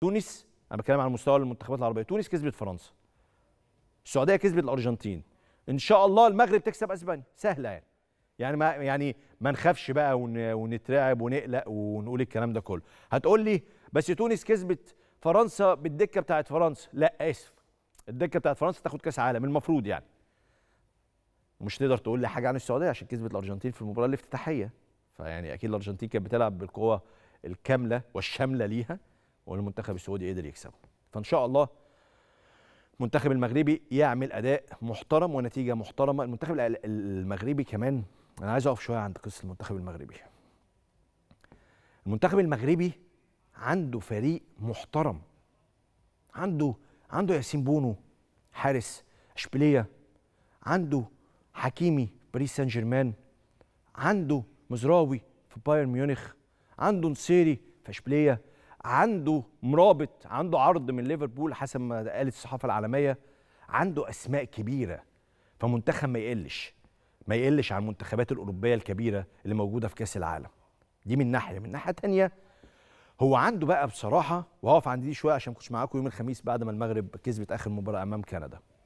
تونس انا بتكلم على مستوى المنتخبات العربيه تونس كسبت فرنسا السعوديه كسبت الارجنتين ان شاء الله المغرب تكسب اسبانيا سهله يعني يعني ما يعني ما نخافش بقى ونترعب ونقلق ونقول الكلام ده كله هتقول لي بس تونس كسبت فرنسا بالدكه بتاعت فرنسا لا اسف الدكه بتاعت فرنسا تاخد كاس عالم المفروض يعني مش تقدر تقول لي حاجه عن السعوديه عشان كسبت الارجنتين في المباراه الافتتاحيه فيعني اكيد الارجنتين كانت بتلعب بالقوه الكامله والشامله ليها والمنتخب السعودي قدر يكسبه فان شاء الله المنتخب المغربي يعمل اداء محترم ونتيجه محترمه المنتخب المغربي كمان انا عايز اقف شويه عند قصه المنتخب المغربي المنتخب المغربي عنده فريق محترم عنده عنده ياسين بونو حارس اشبيليه عنده حكيمي باريس سان جيرمان عنده مزراوي في بايرن ميونخ عنده نصيري في اشبيليه عنده مرابط عنده عرض من ليفربول حسب ما قالت الصحافه العالميه عنده اسماء كبيره فمنتخب ما يقلش ما يقلش عن المنتخبات الاوروبيه الكبيره اللي موجوده في كاس العالم دي من ناحيه من ناحيه تانية هو عنده بقى بصراحه وهقف عند دي شويه عشان كنتش معاكم يوم الخميس بعد ما المغرب كسبت اخر مباراه امام كندا